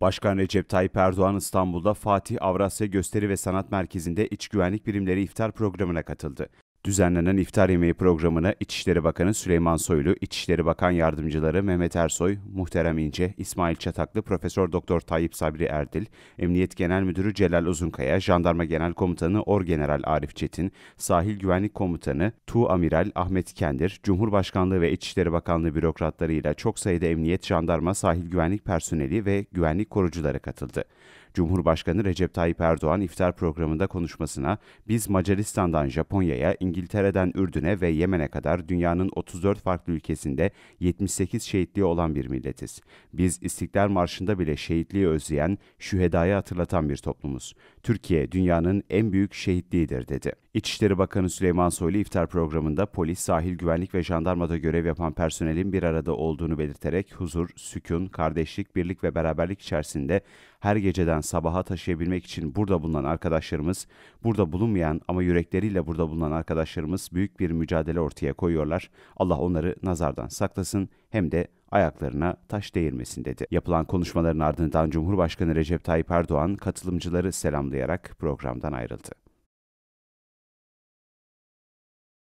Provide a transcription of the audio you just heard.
Başkan Recep Tayyip Erdoğan İstanbul'da Fatih Avrasya Gösteri ve Sanat Merkezi'nde iç güvenlik birimleri iftar programına katıldı düzenlenen iftar yemeği programına İçişleri Bakanı Süleyman Soylu, İçişleri Bakan Yardımcıları Mehmet Ersoy, Muhterem İnce, İsmail Çataklı, Profesör Doktor Tayyip Sabri Erdil, Emniyet Genel Müdürü Celal Uzunkaya, Jandarma Genel Komutanı Orgeneral Arif Çetin, Sahil Güvenlik Komutanı Tu Amiral Ahmet Kendir, Cumhurbaşkanlığı ve İçişleri Bakanlığı bürokratlarıyla çok sayıda emniyet, jandarma, sahil güvenlik personeli ve güvenlik korucuları katıldı. Cumhurbaşkanı Recep Tayyip Erdoğan iftar programında konuşmasına biz Macaristan'dan Japonya'ya, İngiltere'ye, İngiltere'den Ürdün'e ve Yemen'e kadar dünyanın 34 farklı ülkesinde 78 şehitliği olan bir milletiz. Biz İstiklal Marşı'nda bile şehitliği özleyen, şühedayı hatırlatan bir toplumuz. Türkiye dünyanın en büyük şehitliğidir dedi. İçişleri Bakanı Süleyman Soylu iftar programında polis, sahil güvenlik ve jandarmada görev yapan personelin bir arada olduğunu belirterek huzur, sükun, kardeşlik, birlik ve beraberlik içerisinde her geceden sabaha taşıyabilmek için burada bulunan arkadaşlarımız, burada bulunmayan ama yürekleriyle burada bulunan arkadaşlarımız büyük bir mücadele ortaya koyuyorlar. Allah onları nazardan saklasın hem de ayaklarına taş değirmesin dedi. Yapılan konuşmaların ardından Cumhurbaşkanı Recep Tayyip Erdoğan katılımcıları selamlayarak programdan ayrıldı.